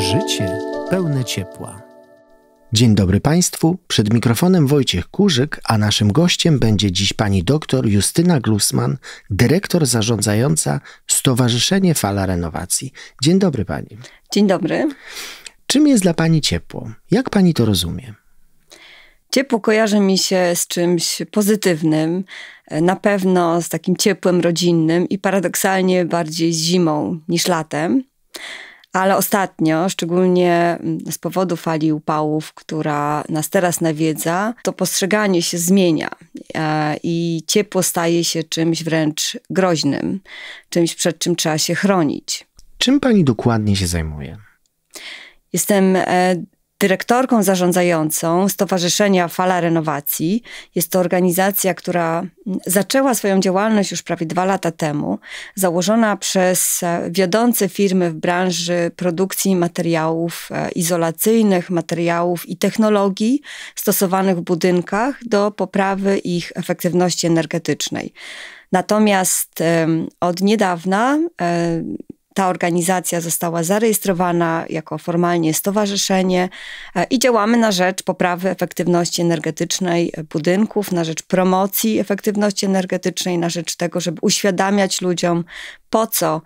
Życie pełne ciepła. Dzień dobry Państwu. Przed mikrofonem Wojciech Kurzyk, a naszym gościem będzie dziś pani doktor Justyna Glusman, dyrektor zarządzająca Stowarzyszenie Fala Renowacji. Dzień dobry Pani. Dzień dobry. Czym jest dla Pani ciepło? Jak Pani to rozumie? Ciepło kojarzy mi się z czymś pozytywnym, na pewno z takim ciepłem rodzinnym i paradoksalnie bardziej z zimą niż latem. Ale ostatnio, szczególnie mm, z powodu fali upałów, która nas teraz nawiedza, to postrzeganie się zmienia e, i ciepło staje się czymś wręcz groźnym, czymś przed czym trzeba się chronić. Czym pani dokładnie się zajmuje? Jestem e, dyrektorką zarządzającą Stowarzyszenia Fala Renowacji. Jest to organizacja, która mm, zaczęła swoją działalność już prawie dwa lata temu, założona przez e, wiodące firmy w branży produkcji materiałów e, izolacyjnych, materiałów i technologii stosowanych w budynkach do poprawy ich efektywności energetycznej. Natomiast od niedawna e, ta organizacja została zarejestrowana jako formalnie stowarzyszenie e, i działamy na rzecz poprawy efektywności energetycznej budynków, na rzecz promocji efektywności energetycznej, na rzecz tego, żeby uświadamiać ludziom, po co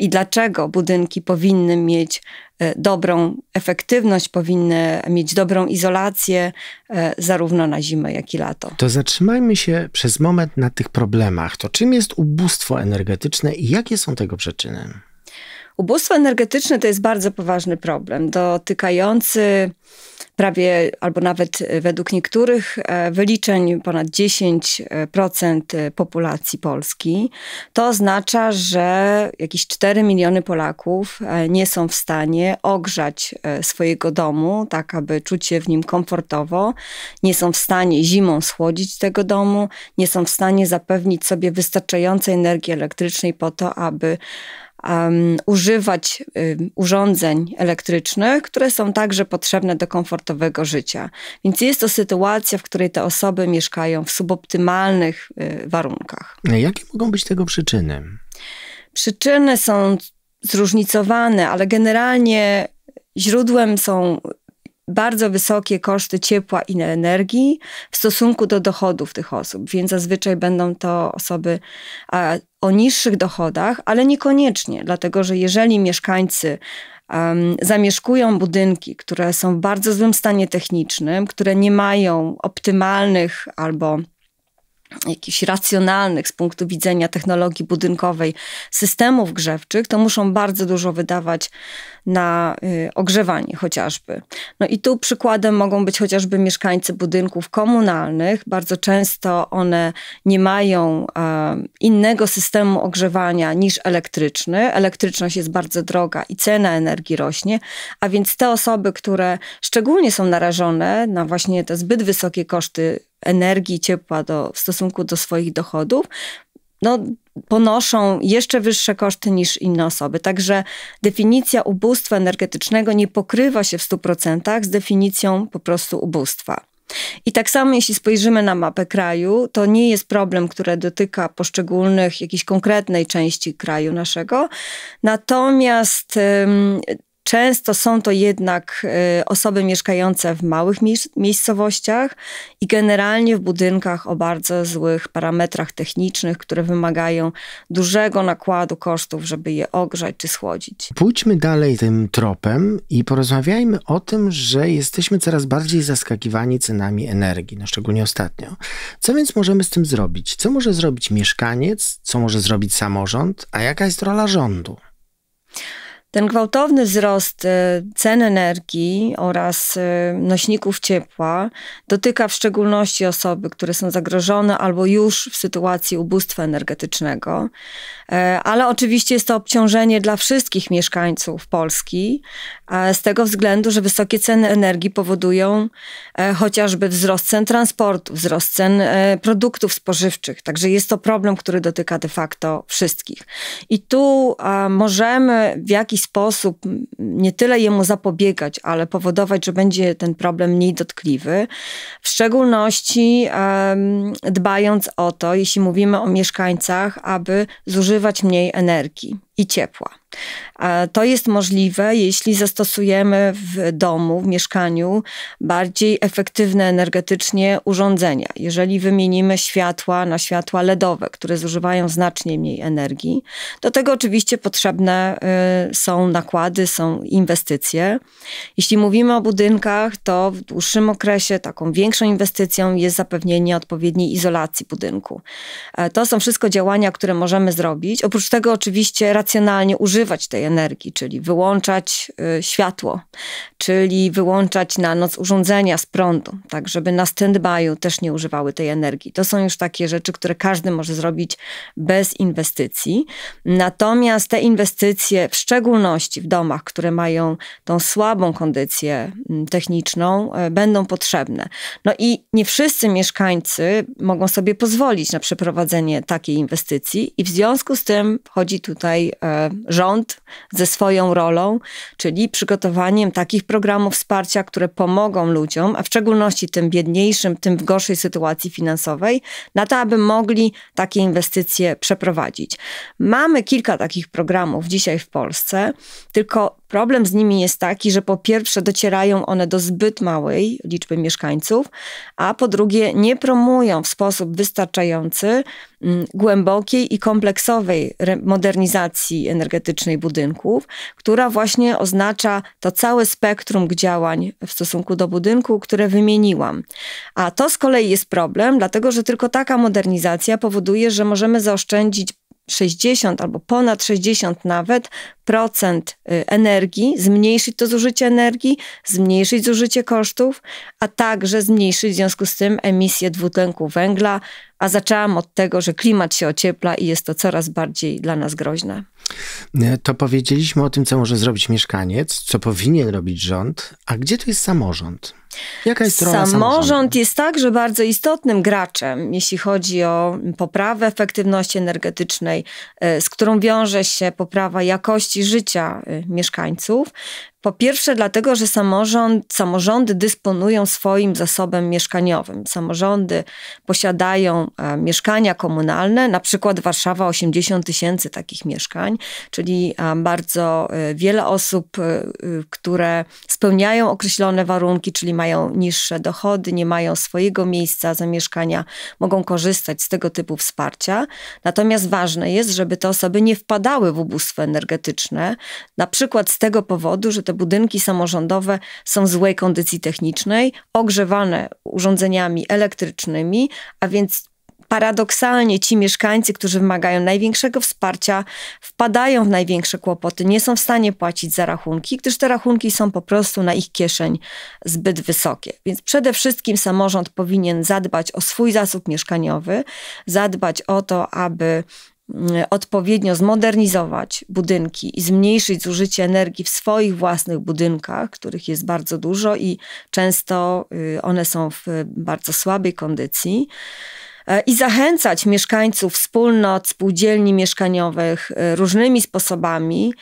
i dlaczego budynki powinny mieć e, dobrą efektywność, powinny mieć dobrą izolację e, zarówno na zimę, jak i lato. To zatrzymajmy się przez moment na tych problemach. To czym jest ubóstwo energetyczne i jakie są tego przyczyny? Ubóstwo energetyczne to jest bardzo poważny problem, dotykający prawie albo nawet e, według niektórych e, wyliczeń ponad 10% e, populacji Polski. To oznacza, że jakieś 4 miliony Polaków nie są w stanie ogrzać swojego domu, tak aby czuć się w nim komfortowo, nie są w stanie zimą schłodzić tego domu, nie są w stanie zapewnić sobie wystarczającej energii elektrycznej po to, aby um, używać urządzeń elektrycznych, które są także potrzebne do komfortowego życia. Więc jest to sytuacja, w której te osoby mieszkają w suboptymalnych y, warunkach. jakie mogą być tego przyczyny? Przyczyny są zróżnicowane, ale generalnie źródłem są bardzo wysokie koszty ciepła i energii w stosunku do dochodów tych osób, więc zazwyczaj będą to osoby o niższych dochodach, ale niekoniecznie, dlatego że jeżeli mieszkańcy um, zamieszkują budynki, które są w bardzo złym stanie technicznym, które nie mają optymalnych albo jakichś racjonalnych z punktu widzenia technologii budynkowej systemów grzewczych, to muszą bardzo dużo wydawać na y, ogrzewanie chociażby. No i tu przykładem mogą być chociażby mieszkańcy budynków komunalnych. Bardzo często one nie mają innego systemu ogrzewania niż elektryczny. Elektryczność jest bardzo droga i cena energii rośnie, a więc te osoby, które szczególnie są narażone na właśnie te zbyt wysokie koszty energii, ciepła do, w stosunku do swoich dochodów, no, ponoszą jeszcze wyższe koszty niż inne osoby. Także definicja ubóstwa energetycznego nie pokrywa się w 100% z definicją po prostu ubóstwa. I tak samo, jeśli spojrzymy na mapę kraju, to nie jest problem, który dotyka poszczególnych, jakiejś konkretnej części kraju naszego. Natomiast Często są to jednak e, osoby mieszkające w małych miejscowościach i generalnie w budynkach o bardzo złych parametrach technicznych, które wymagają dużego nakładu kosztów, żeby je ogrzać czy schłodzić. Pójdźmy dalej tym tropem i porozmawiajmy o tym, że jesteśmy coraz bardziej zaskakiwani cenami energii, no szczególnie ostatnio. Co więc możemy z tym zrobić? Co może zrobić mieszkaniec? Co może zrobić samorząd? A jaka jest rola rządu? Ten gwałtowny wzrost e, cen energii oraz e, nośników ciepła dotyka w szczególności osoby, które są zagrożone albo już w sytuacji ubóstwa energetycznego, e, ale oczywiście jest to obciążenie dla wszystkich mieszkańców Polski, z tego względu, że wysokie ceny energii powodują chociażby wzrost cen transportu, wzrost cen produktów spożywczych. Także jest to problem, który dotyka de facto wszystkich. I tu możemy w jakiś sposób nie tyle jemu zapobiegać, ale powodować, że będzie ten problem mniej dotkliwy. W szczególności dbając o to, jeśli mówimy o mieszkańcach, aby zużywać mniej energii i ciepła. To jest możliwe, jeśli zastosujemy w domu, w mieszkaniu bardziej efektywne energetycznie urządzenia. Jeżeli wymienimy światła na światła LEDowe, które zużywają znacznie mniej energii, do tego oczywiście potrzebne y, są nakłady, są inwestycje. Jeśli mówimy o budynkach, to w dłuższym okresie taką większą inwestycją jest zapewnienie odpowiedniej izolacji budynku. E, to są wszystko działania, które możemy zrobić. Oprócz tego oczywiście racjonalizacja racjonalnie używać tej energii, czyli wyłączać y, światło, czyli wyłączać na noc urządzenia z prądu, tak żeby na stand-by'u też nie używały tej energii. To są już takie rzeczy, które każdy może zrobić bez inwestycji. Natomiast te inwestycje, w szczególności w domach, które mają tą słabą kondycję mm, techniczną, e, będą potrzebne. No i nie wszyscy mieszkańcy mogą sobie pozwolić na przeprowadzenie takiej inwestycji i w związku z tym chodzi tutaj E, rząd ze swoją rolą, czyli przygotowaniem takich programów wsparcia, które pomogą ludziom, a w szczególności tym biedniejszym, tym w gorszej sytuacji finansowej, na to, aby mogli takie inwestycje przeprowadzić. Mamy kilka takich programów dzisiaj w Polsce, tylko Problem z nimi jest taki, że po pierwsze docierają one do zbyt małej liczby mieszkańców, a po drugie nie promują w sposób wystarczający mm, głębokiej i kompleksowej modernizacji energetycznej budynków, która właśnie oznacza to całe spektrum działań w stosunku do budynku, które wymieniłam. A to z kolei jest problem, dlatego że tylko taka modernizacja powoduje, że możemy zaoszczędzić 60 albo ponad 60 nawet procent y, energii, zmniejszyć to zużycie energii, zmniejszyć zużycie kosztów, a także zmniejszyć w związku z tym emisję dwutlenku węgla. A zaczęłam od tego, że klimat się ociepla i jest to coraz bardziej dla nas groźne. E, to powiedzieliśmy o tym, co może zrobić mieszkaniec, co powinien robić rząd, a gdzie to jest samorząd? Jaka jest rola Samorząd jest także bardzo istotnym graczem, jeśli chodzi o poprawę efektywności energetycznej, e, z którą wiąże się poprawa jakości życia e, mieszkańców. Po pierwsze, dlatego, że samorząd, samorządy dysponują swoim zasobem mieszkaniowym. Samorządy posiadają e, mieszkania komunalne, na przykład Warszawa 80 tysięcy takich mieszkań, czyli e, bardzo e, wiele osób, które spełniają określone warunki, czyli mają niższe dochody, nie mają swojego miejsca zamieszkania, mogą korzystać z tego typu wsparcia. Natomiast ważne jest, żeby te osoby nie wpadały w ubóstwo energetyczne, na przykład z tego powodu, że te budynki samorządowe są w złej kondycji technicznej, ogrzewane urządzeniami elektrycznymi, a więc paradoksalnie ci mieszkańcy, którzy wymagają największego wsparcia, wpadają w największe kłopoty, nie są w stanie płacić za rachunki, gdyż te rachunki są po prostu na ich kieszeń zbyt wysokie. Więc przede wszystkim samorząd powinien zadbać o swój zasób mieszkaniowy, zadbać o to, aby Y, odpowiednio zmodernizować budynki i zmniejszyć zużycie energii w swoich własnych budynkach, których jest bardzo dużo i często y, one są w bardzo słabej kondycji. E, I zachęcać mieszkańców wspólnot, spółdzielni mieszkaniowych y, różnymi sposobami,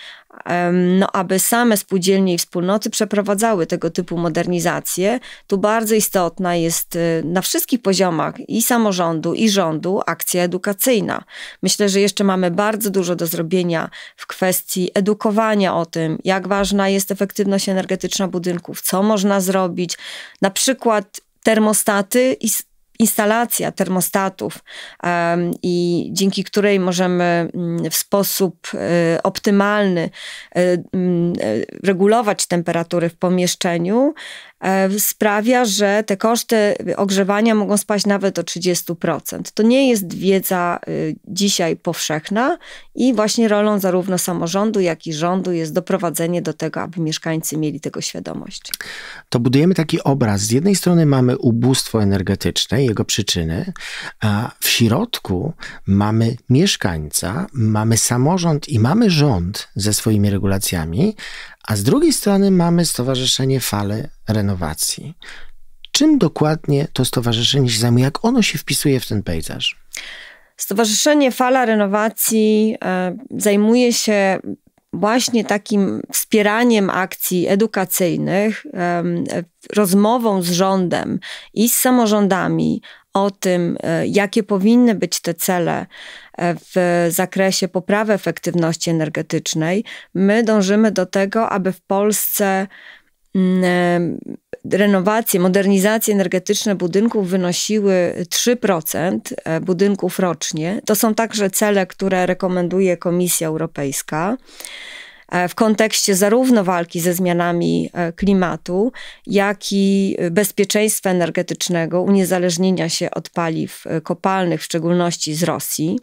no, aby same spółdzielnie i wspólnoty przeprowadzały tego typu modernizacje. Tu bardzo istotna jest y, na wszystkich poziomach i samorządu, i rządu akcja edukacyjna. Myślę, że jeszcze mamy bardzo dużo do zrobienia w kwestii edukowania o tym, jak ważna jest efektywność energetyczna budynków, co można zrobić. Na przykład termostaty i instalacja termostatów i dzięki której możemy mm, w sposób y, optymalny y, mm, y, regulować temperatury w pomieszczeniu, E, sprawia, że te koszty ogrzewania mogą spaść nawet o 30%. To nie jest wiedza y, dzisiaj powszechna i właśnie rolą zarówno samorządu, jak i rządu jest doprowadzenie do tego, aby mieszkańcy mieli tego świadomość. To budujemy taki obraz. Z jednej strony mamy ubóstwo energetyczne, jego przyczyny, a w środku mamy mieszkańca, mamy samorząd i mamy rząd ze swoimi regulacjami, a z drugiej strony mamy Stowarzyszenie Fale Renowacji. Czym dokładnie to stowarzyszenie się zajmuje? Jak ono się wpisuje w ten pejzaż? Stowarzyszenie Fala Renowacji e, zajmuje się właśnie takim wspieraniem akcji edukacyjnych, rozmową z rządem i z samorządami o tym, e, jakie powinny być te cele w zakresie poprawy efektywności energetycznej, my dążymy do tego, aby w Polsce mm, e, renowacje, modernizacje energetyczne budynków wynosiły 3% e, budynków rocznie. To są także cele, które rekomenduje Komisja Europejska. E, w kontekście zarówno walki ze zmianami e, klimatu, jak i bezpieczeństwa energetycznego, uniezależnienia się od paliw e, kopalnych, w szczególności z Rosji.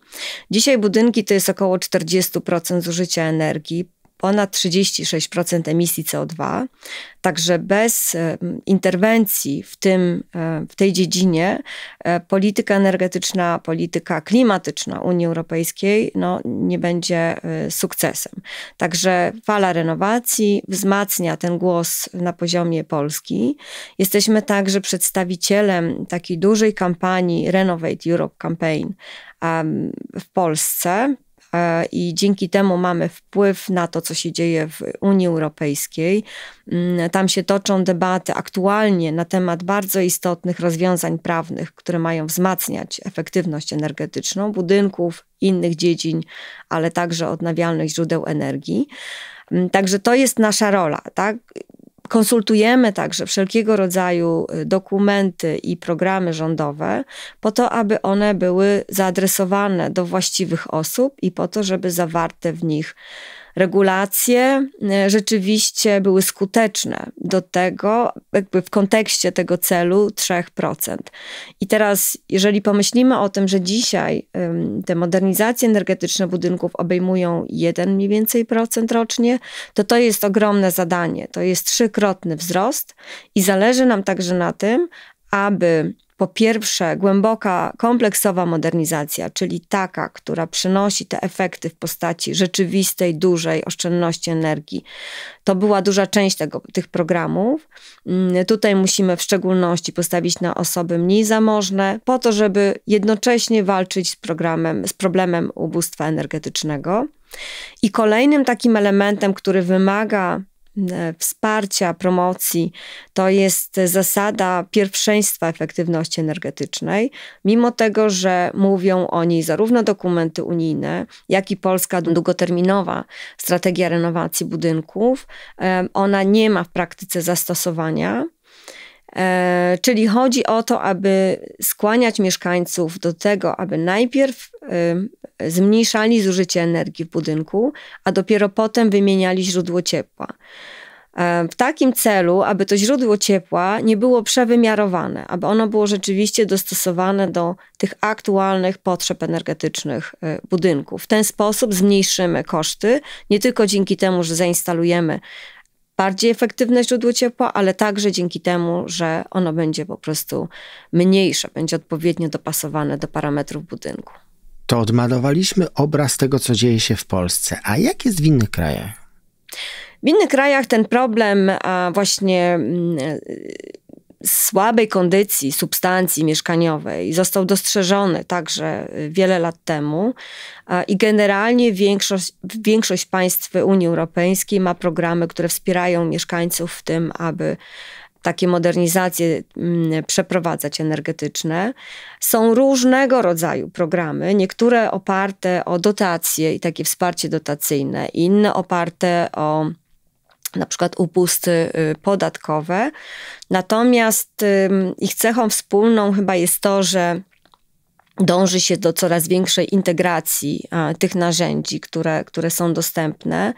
Dzisiaj budynki to jest około 40% zużycia energii ponad 36% emisji CO2. Także bez e, interwencji w, tym, e, w tej dziedzinie e, polityka energetyczna, polityka klimatyczna Unii Europejskiej no, nie będzie sukcesem. Także fala renowacji wzmacnia ten głos na poziomie Polski. Jesteśmy także przedstawicielem takiej dużej kampanii Renovate Europe Campaign w Polsce E, i dzięki temu mamy wpływ na to, co się dzieje w Unii Europejskiej. Mm, tam się toczą debaty aktualnie na temat bardzo istotnych rozwiązań prawnych, które mają wzmacniać efektywność energetyczną budynków, innych dziedzin, ale także odnawialnych źródeł energii. Mm, także to jest nasza rola, tak? Konsultujemy także wszelkiego rodzaju y, dokumenty i programy rządowe po to, aby one były zaadresowane do właściwych osób i po to, żeby zawarte w nich regulacje e, rzeczywiście były skuteczne do tego, jakby w kontekście tego celu 3%. I teraz, jeżeli pomyślimy o tym, że dzisiaj te modernizacje energetyczne budynków obejmują 1 mniej więcej procent rocznie, to to jest ogromne zadanie. To jest trzykrotny wzrost i zależy nam także na tym, aby po pierwsze, głęboka, kompleksowa modernizacja, czyli taka, która przynosi te efekty w postaci rzeczywistej, dużej oszczędności energii. To była duża część tego, tych programów. Mm, tutaj musimy w szczególności postawić na osoby mniej zamożne, po to, żeby jednocześnie walczyć z, programem, z problemem ubóstwa energetycznego. I kolejnym takim elementem, który wymaga E, wsparcia, promocji, to jest zasada pierwszeństwa efektywności energetycznej, mimo tego, że mówią o niej zarówno dokumenty unijne, jak i polska długoterminowa strategia renowacji budynków. E, ona nie ma w praktyce zastosowania. E, czyli chodzi o to, aby skłaniać mieszkańców do tego, aby najpierw zmniejszali zużycie energii w budynku, a dopiero potem wymieniali źródło ciepła. E, w takim celu, aby to źródło ciepła nie było przewymiarowane, aby ono było rzeczywiście dostosowane do tych aktualnych potrzeb energetycznych e, budynków. W ten sposób zmniejszymy koszty, nie tylko dzięki temu, że zainstalujemy bardziej efektywne źródło ciepła, ale także dzięki temu, że ono będzie po prostu mniejsze, będzie odpowiednio dopasowane do parametrów budynku to odmalowaliśmy obraz tego, co dzieje się w Polsce. A jak jest w innych krajach? W innych krajach ten problem właśnie mm, słabej kondycji substancji mieszkaniowej został dostrzeżony także y, wiele lat temu i generalnie większość, większość państw Unii Europejskiej ma programy, które wspierają mieszkańców w tym, aby takie modernizacje mm, przeprowadzać energetyczne. Są różnego rodzaju programy, niektóre oparte o dotacje i takie wsparcie dotacyjne, inne oparte o na przykład upusty y, podatkowe. Natomiast ich cechą wspólną chyba jest to, że dąży się do coraz większej integracji tych narzędzi, które, które są dostępne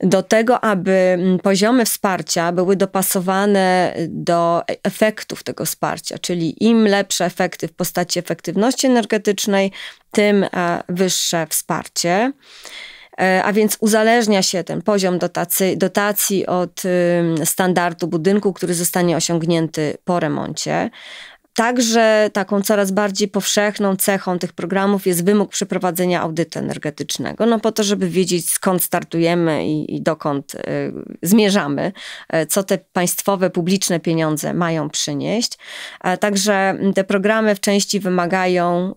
do tego, aby mm, poziomy wsparcia były dopasowane do e, efektów tego wsparcia, czyli im lepsze efekty w postaci efektywności energetycznej, tym e, wyższe wsparcie. E, a więc uzależnia się ten poziom dotacji, dotacji od standardu budynku, który zostanie osiągnięty po remoncie. Także taką coraz bardziej powszechną cechą tych programów jest wymóg przeprowadzenia audytu energetycznego, no po to, żeby wiedzieć skąd startujemy i, i dokąd y, zmierzamy, y, co te państwowe, publiczne pieniądze mają przynieść. E, także te programy w części wymagają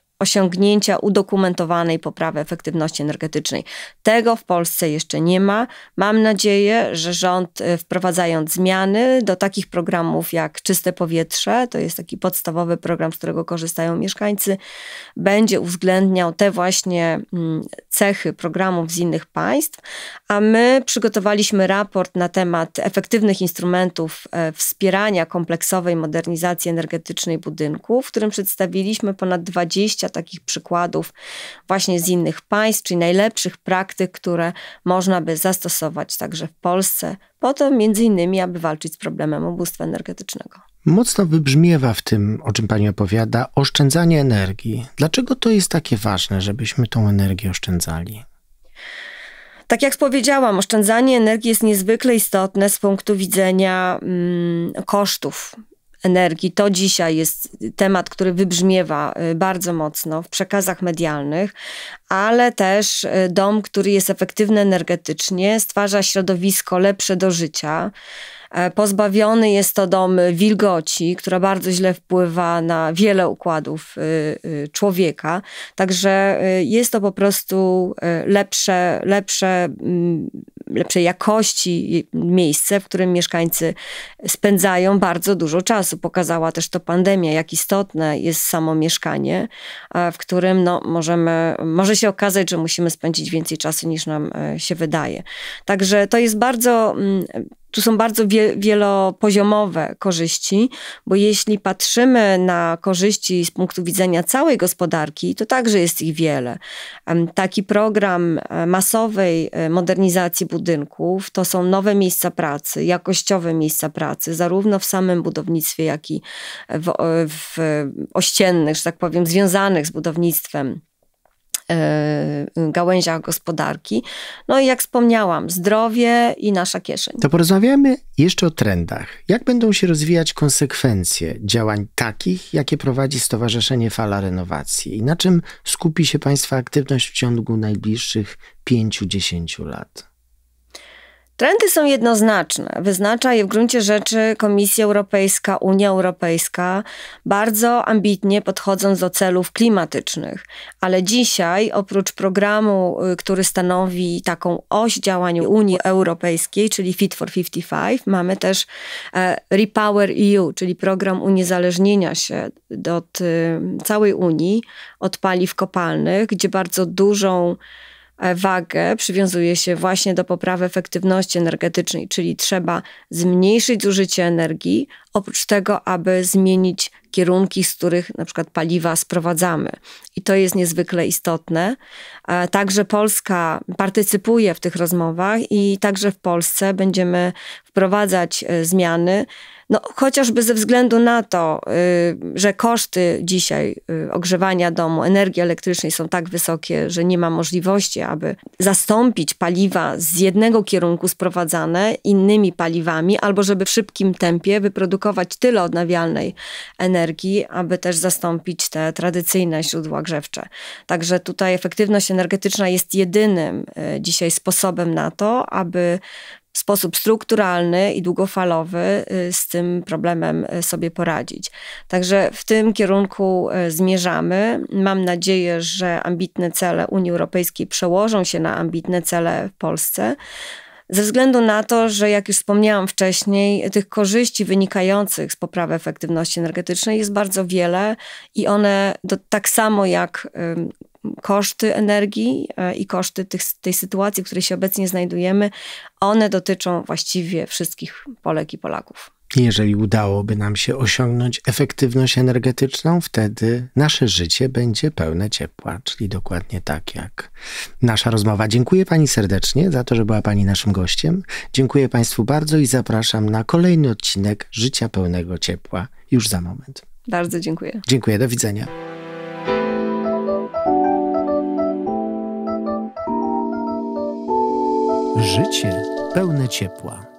y, osiągnięcia udokumentowanej poprawy efektywności energetycznej. Tego w Polsce jeszcze nie ma. Mam nadzieję, że rząd e, wprowadzając zmiany do takich programów jak Czyste Powietrze, to jest taki podstawowy program, z którego korzystają mieszkańcy, będzie uwzględniał te właśnie mm, cechy programów z innych państw, a my przygotowaliśmy raport na temat efektywnych instrumentów e, wspierania kompleksowej modernizacji energetycznej budynków, w którym przedstawiliśmy ponad 20 takich przykładów właśnie z innych państw, czyli najlepszych praktyk, które można by zastosować także w Polsce, po to między innymi, aby walczyć z problemem ubóstwa energetycznego. Mocno wybrzmiewa w tym, o czym Pani opowiada, oszczędzanie energii. Dlaczego to jest takie ważne, żebyśmy tą energię oszczędzali? Tak jak powiedziałam, oszczędzanie energii jest niezwykle istotne z punktu widzenia mm, kosztów energii. To dzisiaj jest temat, który wybrzmiewa y, bardzo mocno w przekazach medialnych, ale też y, dom, który jest efektywny energetycznie, stwarza środowisko lepsze do życia. E, pozbawiony jest to dom wilgoci, która bardzo źle wpływa na wiele układów y, człowieka. Także jest to po prostu lepsze, lepsze mm, lepszej jakości miejsce, w którym mieszkańcy spędzają bardzo dużo czasu. Pokazała też to pandemia, jak istotne jest samo mieszkanie, w którym no, możemy, może się okazać, że musimy spędzić więcej czasu niż nam e, się wydaje. Także to jest bardzo mm, tu są bardzo wielopoziomowe korzyści, bo jeśli patrzymy na korzyści z punktu widzenia całej gospodarki, to także jest ich wiele. Taki program e, masowej e, modernizacji budynków to są nowe miejsca pracy, jakościowe miejsca pracy, zarówno w samym budownictwie, jak i w, w ościennych, że tak powiem, związanych z budownictwem E, gałęziach gospodarki. No i jak wspomniałam, zdrowie i nasza kieszeń. To porozmawiamy jeszcze o trendach. Jak będą się rozwijać konsekwencje działań takich, jakie prowadzi Stowarzyszenie Fala Renowacji? I na czym skupi się Państwa aktywność w ciągu najbliższych 5-10 lat? Trendy są jednoznaczne. Wyznacza je w gruncie rzeczy Komisja Europejska, Unia Europejska, bardzo ambitnie podchodząc do celów klimatycznych. Ale dzisiaj, oprócz programu, y, który stanowi taką oś działań Unii Europejskiej, czyli Fit for 55, mamy też e, Repower EU, czyli program uniezależnienia się od y, całej Unii, od paliw kopalnych, gdzie bardzo dużą E, wagę przywiązuje się właśnie do poprawy efektywności energetycznej, czyli trzeba zmniejszyć zużycie energii, oprócz tego, aby zmienić kierunki, z których na przykład paliwa sprowadzamy. I to jest niezwykle istotne. E, także Polska partycypuje w tych rozmowach i także w Polsce będziemy wprowadzać e, zmiany, no, chociażby ze względu na to, y, że koszty dzisiaj y, ogrzewania domu, energii elektrycznej są tak wysokie, że nie ma możliwości, aby zastąpić paliwa z jednego kierunku sprowadzane innymi paliwami, albo żeby w szybkim tempie wyprodukować produkować tyle odnawialnej energii, aby też zastąpić te tradycyjne źródła grzewcze. Także tutaj efektywność energetyczna jest jedynym y, dzisiaj sposobem na to, aby w sposób strukturalny i długofalowy y, z tym problemem y, sobie poradzić. Także w tym kierunku zmierzamy. Mam nadzieję, że ambitne cele Unii Europejskiej przełożą się na ambitne cele w Polsce. Ze względu na to, że jak już wspomniałam wcześniej, tych korzyści wynikających z poprawy efektywności energetycznej jest bardzo wiele i one do, tak samo jak koszty energii e, i koszty tych, tej sytuacji, w której się obecnie znajdujemy, one dotyczą właściwie wszystkich Polek i Polaków. Jeżeli udałoby nam się osiągnąć efektywność energetyczną, wtedy nasze życie będzie pełne ciepła, czyli dokładnie tak jak nasza rozmowa. Dziękuję Pani serdecznie za to, że była Pani naszym gościem. Dziękuję Państwu bardzo i zapraszam na kolejny odcinek Życia pełnego ciepła już za moment. Bardzo dziękuję. Dziękuję, do widzenia. Życie pełne ciepła.